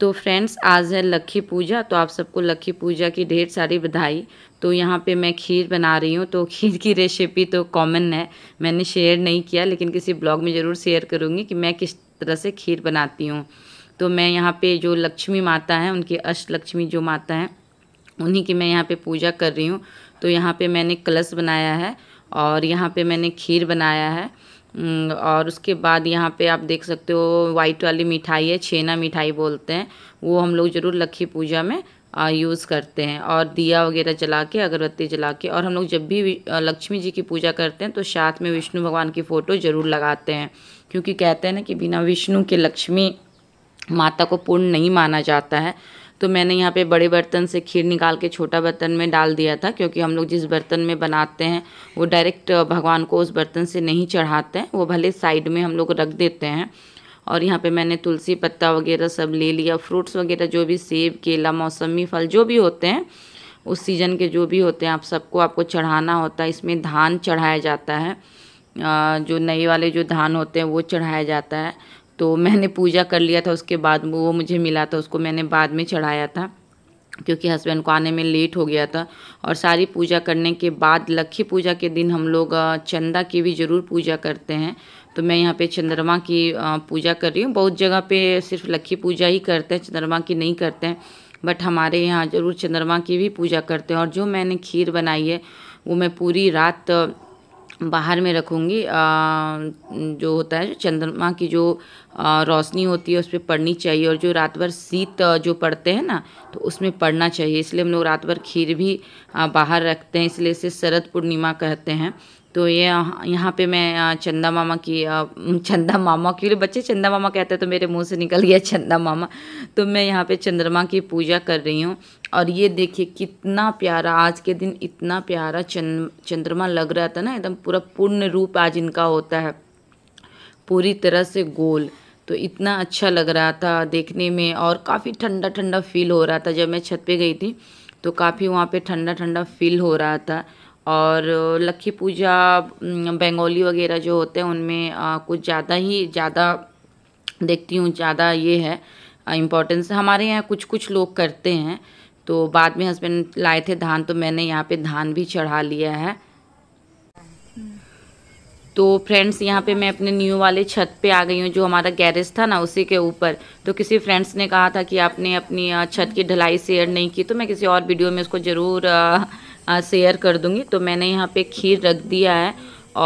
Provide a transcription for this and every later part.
तो फ्रेंड्स आज है लक्खी पूजा तो आप सबको लक्खी पूजा की ढेर सारी बधाई तो यहाँ पे मैं खीर बना रही हूँ तो खीर की रेसिपी तो कॉमन है मैंने शेयर नहीं किया लेकिन किसी ब्लॉग में ज़रूर शेयर करूँगी कि मैं किस तरह से खीर बनाती हूँ तो मैं यहाँ पे जो लक्ष्मी माता हैं उनकी अष्ट लक्ष्मी जो माता हैं उन्हीं की मैं यहाँ पे पूजा कर रही हूँ तो यहाँ पर मैंने कलश बनाया है और यहाँ पे मैंने खीर बनाया है हम्म, और उसके बाद यहाँ पे आप देख सकते हो वाइट वाली मिठाई है छेना मिठाई बोलते हैं वो हम लोग ज़रूर लक्खी पूजा में यूज़ करते हैं और दिया वगैरह जला के अगरबत्ती जला के और हम लोग जब भी लक्ष्मी जी की पूजा करते हैं तो साथ में विष्णु भगवान की फ़ोटो ज़रूर लगाते हैं क्योंकि कहते हैं ना कि बिना विष्णु के लक्ष्मी माता को पूर्ण नहीं माना जाता है तो मैंने यहाँ पे बड़े बर्तन से खीर निकाल के छोटा बर्तन में डाल दिया था क्योंकि हम लोग जिस बर्तन में बनाते हैं वो डायरेक्ट भगवान को उस बर्तन से नहीं चढ़ाते हैं वो भले साइड में हम लोग रख देते हैं और यहाँ पे मैंने तुलसी पत्ता वगैरह सब ले लिया फ्रूट्स वगैरह जो भी सेब केला मौसमी फल जो भी होते हैं उस सीज़न के जो भी होते हैं आप सबको आपको चढ़ाना होता है इसमें धान चढ़ाया जाता है जो नए वाले जो धान होते हैं वो चढ़ाया जाता है तो मैंने पूजा कर लिया था उसके बाद वो मुझे मिला था उसको मैंने बाद में चढ़ाया था क्योंकि हस्बैंड को आने में लेट हो गया था और सारी पूजा करने के बाद लक्खी पूजा के दिन हम लोग चंदा की भी ज़रूर पूजा करते हैं तो मैं यहाँ पे चंद्रमा की पूजा कर रही हूँ बहुत जगह पे सिर्फ लक्खी पूजा ही करते हैं चंद्रमा की नहीं करते हैं बट हमारे यहाँ ज़रूर चंद्रमा की भी पूजा करते हैं और जो मैंने खीर बनाई है वो मैं पूरी रात बाहर में रखूँगी जो होता है चंद्रमा की जो रोशनी होती है उस पर पड़नी चाहिए और जो रात भर शीत जो पड़ते हैं ना तो उसमें पड़ना चाहिए इसलिए हम लोग रात भर खीर भी बाहर रखते हैं इसलिए इसे शरद पूर्णिमा कहते हैं तो ये यहाँ पे मैं चंदा मामा की चंदा मामा के लिए बच्चे चंदा मामा कहते हैं तो मेरे मुंह से निकल गया चंदा मामा तो मैं यहाँ पे चंद्रमा की पूजा कर रही हूँ और ये देखिए कितना प्यारा आज के दिन इतना प्यारा चंद चंद्रमा लग रहा था ना एकदम पूरा पूर्ण रूप आज इनका होता है पूरी तरह से गोल तो इतना अच्छा लग रहा था देखने में और काफ़ी ठंडा ठंडा फील हो रहा था जब मैं छत पे गई थी तो काफ़ी वहाँ पे ठंडा ठंडा फील हो रहा था और लक्खी पूजा बंगाली वगैरह जो होते हैं उनमें कुछ ज़्यादा ही ज़्यादा देखती हूँ ज़्यादा ये है इम्पोर्टेंस हमारे यहाँ कुछ कुछ लोग करते हैं तो बाद में हस्बैंड लाए थे धान तो मैंने यहाँ पे धान भी चढ़ा लिया है तो फ्रेंड्स यहाँ पे मैं अपने न्यू वाले छत पे आ गई हूँ जो हमारा गैरेज था ना उसी के ऊपर तो किसी फ्रेंड्स ने कहा था कि आपने अपनी छत की ढलाई शेयर नहीं की तो मैं किसी और वीडियो में उसको ज़रूर शेयर कर दूंगी तो मैंने यहाँ पे खीर रख दिया है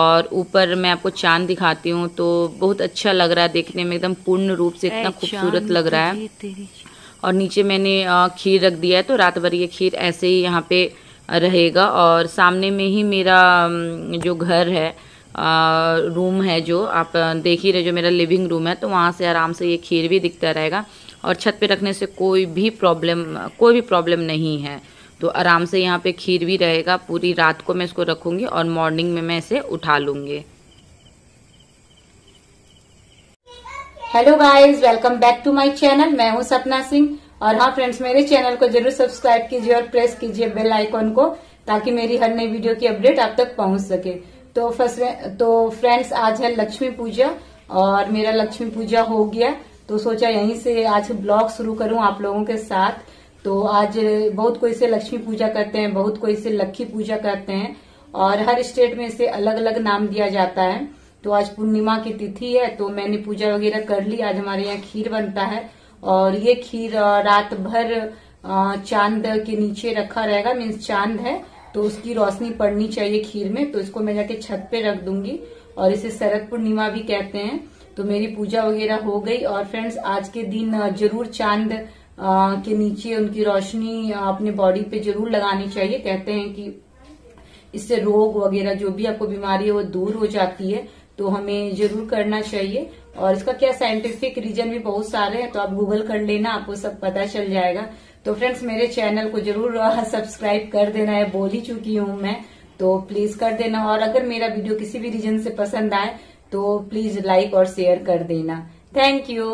और ऊपर मैं आपको चांद दिखाती हूँ तो बहुत अच्छा लग रहा है देखने में एकदम पूर्ण रूप से इतना खूबसूरत लग रहा है और नीचे मैंने खीर रख दिया है तो रात भर ये खीर ऐसे ही यहाँ पे रहेगा और सामने में ही मेरा जो घर है रूम है जो आप देख ही रहे जो मेरा लिविंग रूम है तो वहाँ से आराम से ये खीर भी दिखता रहेगा और छत पे रखने से कोई भी प्रॉब्लम कोई भी प्रॉब्लम नहीं है तो आराम से यहाँ पे खीर भी रहेगा पूरी रात को मैं इसको रखूँगी और मॉर्निंग में मैं इसे उठा लूँगी hello guys welcome back to my channel मैं हूँ सपना सिंह और हाँ फ्रेंड्स मेरे चैनल को जरूर सब्सक्राइब कीजिए और प्रेस कीजिए बेल आइकॉन को ताकि मेरी हर नई वीडियो की अपडेट आप तक पहुंच सके तो फर्स्ट तो फ्रेंड्स आज है लक्ष्मी पूजा और मेरा लक्ष्मी पूजा हो गया तो सोचा यहीं से आज ब्लॉग शुरू करूं आप लोगों के साथ तो आज बहुत कोई से लक्ष्मी पूजा करते हैं बहुत कोई से लक्की पूजा करते हैं और हर स्टेट में इसे अलग अलग नाम दिया जाता है तो आज पूर्णिमा की तिथि है तो मैंने पूजा वगैरह कर ली आज हमारे यहाँ खीर बनता है और ये खीर रात भर चांद के नीचे रखा रहेगा मीन्स चांद है तो उसकी रोशनी पड़नी चाहिए खीर में तो इसको मैं जाके छत पे रख दूंगी और इसे शरद पूर्णिमा भी कहते हैं तो मेरी पूजा वगैरह हो गई और फ्रेंड्स आज के दिन जरूर चांद के नीचे उनकी रोशनी अपने बॉडी पे जरूर लगानी चाहिए कहते हैं कि इससे रोग वगैरह जो भी आपको बीमारी है वो दूर हो जाती है तो हमें जरूर करना चाहिए और इसका क्या साइंटिफिक रीजन भी बहुत सारे हैं तो आप गूगल कर लेना आपको सब पता चल जाएगा तो फ्रेंड्स मेरे चैनल को जरूर सब्सक्राइब कर देना है बोल ही चुकी हूँ मैं तो प्लीज कर देना और अगर मेरा वीडियो किसी भी रीजन से पसंद आए तो प्लीज लाइक और शेयर कर देना थैंक यू